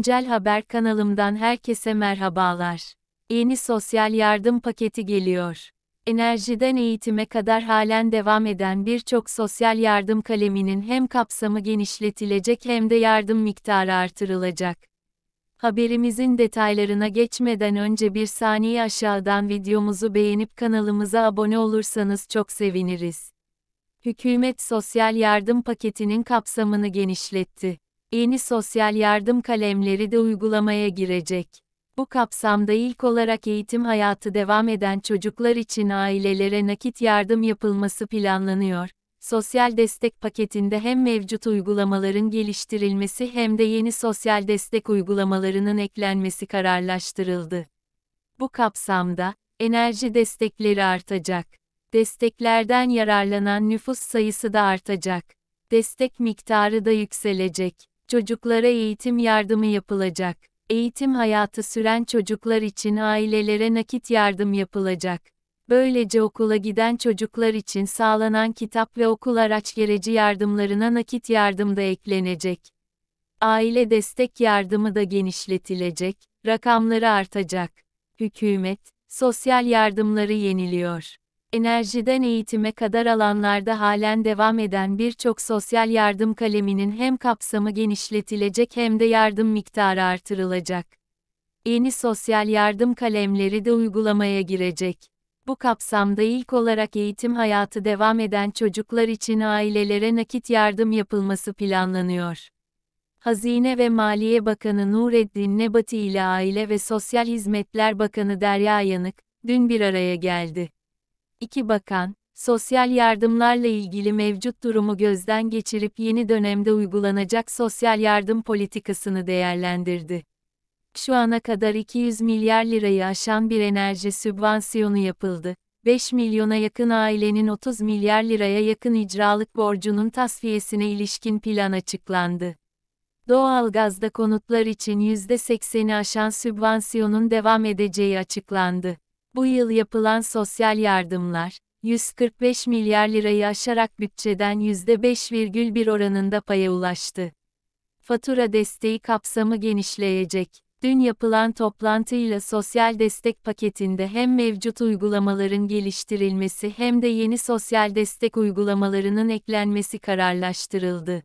Güncel Haber kanalımdan herkese merhabalar. Yeni sosyal yardım paketi geliyor. Enerjiden eğitime kadar halen devam eden birçok sosyal yardım kaleminin hem kapsamı genişletilecek hem de yardım miktarı artırılacak. Haberimizin detaylarına geçmeden önce bir saniye aşağıdan videomuzu beğenip kanalımıza abone olursanız çok seviniriz. Hükümet sosyal yardım paketinin kapsamını genişletti yeni sosyal yardım kalemleri de uygulamaya girecek. Bu kapsamda ilk olarak eğitim hayatı devam eden çocuklar için ailelere nakit yardım yapılması planlanıyor. Sosyal destek paketinde hem mevcut uygulamaların geliştirilmesi hem de yeni sosyal destek uygulamalarının eklenmesi kararlaştırıldı. Bu kapsamda enerji destekleri artacak. Desteklerden yararlanan nüfus sayısı da artacak. Destek miktarı da yükselecek çocuklara eğitim yardımı yapılacak. Eğitim hayatı süren çocuklar için ailelere nakit yardım yapılacak. Böylece okula giden çocuklar için sağlanan kitap ve okul araç gereci yardımlarına nakit yardım da eklenecek. Aile destek yardımı da genişletilecek, rakamları artacak. Hükümet, sosyal yardımları yeniliyor enerjiden eğitime kadar alanlarda halen devam eden birçok sosyal yardım kaleminin hem kapsamı genişletilecek hem de yardım miktarı artırılacak. Yeni sosyal yardım kalemleri de uygulamaya girecek. Bu kapsamda ilk olarak eğitim hayatı devam eden çocuklar için ailelere nakit yardım yapılması planlanıyor. Hazine ve Maliye Bakanı Nureddin Nebati ile Aile ve Sosyal Hizmetler Bakanı Derya Yanık, dün bir araya geldi. İki bakan, sosyal yardımlarla ilgili mevcut durumu gözden geçirip yeni dönemde uygulanacak sosyal yardım politikasını değerlendirdi. Şu ana kadar 200 milyar lirayı aşan bir enerji sübvansiyonu yapıldı. 5 milyona yakın ailenin 30 milyar liraya yakın icralık borcunun tasfiyesine ilişkin plan açıklandı. Doğalgazda konutlar için %80'i aşan sübvansiyonun devam edeceği açıklandı. Bu yıl yapılan sosyal yardımlar, 145 milyar lirayı aşarak bütçeden %5,1 oranında paya ulaştı. Fatura desteği kapsamı genişleyecek. Dün yapılan toplantıyla sosyal destek paketinde hem mevcut uygulamaların geliştirilmesi hem de yeni sosyal destek uygulamalarının eklenmesi kararlaştırıldı.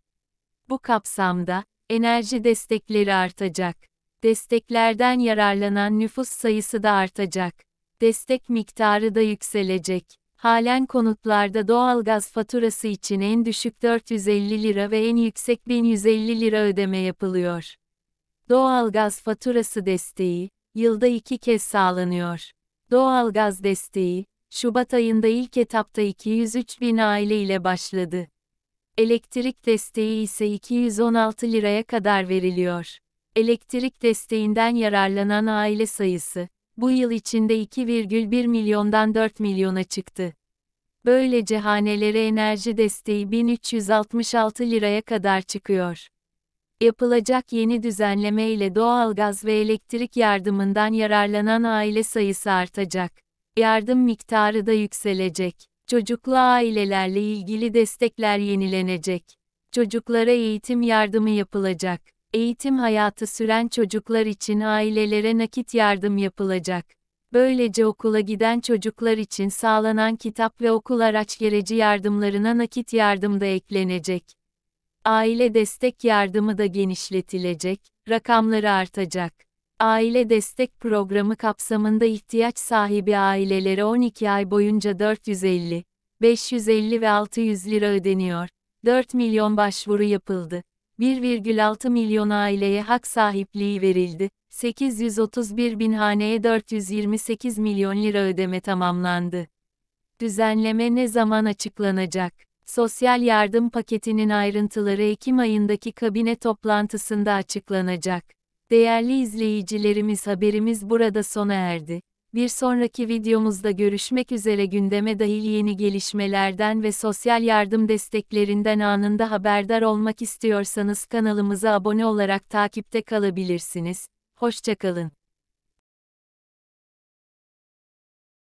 Bu kapsamda, enerji destekleri artacak. Desteklerden yararlanan nüfus sayısı da artacak destek miktarı da yükselecek. Halen konutlarda doğalgaz faturası için en düşük 450 lira ve en yüksek 1150 lira ödeme yapılıyor. Doğalgaz faturası desteği, yılda iki kez sağlanıyor. Doğalgaz desteği, Şubat ayında ilk etapta 203 bin aile ile başladı. Elektrik desteği ise 216 liraya kadar veriliyor. Elektrik desteğinden yararlanan aile sayısı, bu yıl içinde 2,1 milyondan 4 milyona çıktı. Böylece hanelere enerji desteği 1366 liraya kadar çıkıyor. Yapılacak yeni düzenleme ile doğalgaz ve elektrik yardımından yararlanan aile sayısı artacak. Yardım miktarı da yükselecek. Çocuklu ailelerle ilgili destekler yenilenecek. Çocuklara eğitim yardımı yapılacak eğitim hayatı süren çocuklar için ailelere nakit yardım yapılacak. Böylece okula giden çocuklar için sağlanan kitap ve okul araç gereci yardımlarına nakit yardım da eklenecek. Aile destek yardımı da genişletilecek, rakamları artacak. Aile destek programı kapsamında ihtiyaç sahibi ailelere 12 ay boyunca 450, 550 ve 600 lira ödeniyor. 4 milyon başvuru yapıldı. 1,6 milyon aileye hak sahipliği verildi. 831 bin haneye 428 milyon lira ödeme tamamlandı. Düzenleme ne zaman açıklanacak? Sosyal yardım paketinin ayrıntıları Ekim ayındaki kabine toplantısında açıklanacak. Değerli izleyicilerimiz haberimiz burada sona erdi. Bir sonraki videomuzda görüşmek üzere gündeme dahil yeni gelişmelerden ve sosyal yardım desteklerinden anında haberdar olmak istiyorsanız kanalımıza abone olarak takipte kalabilirsiniz. Hoşçakalın.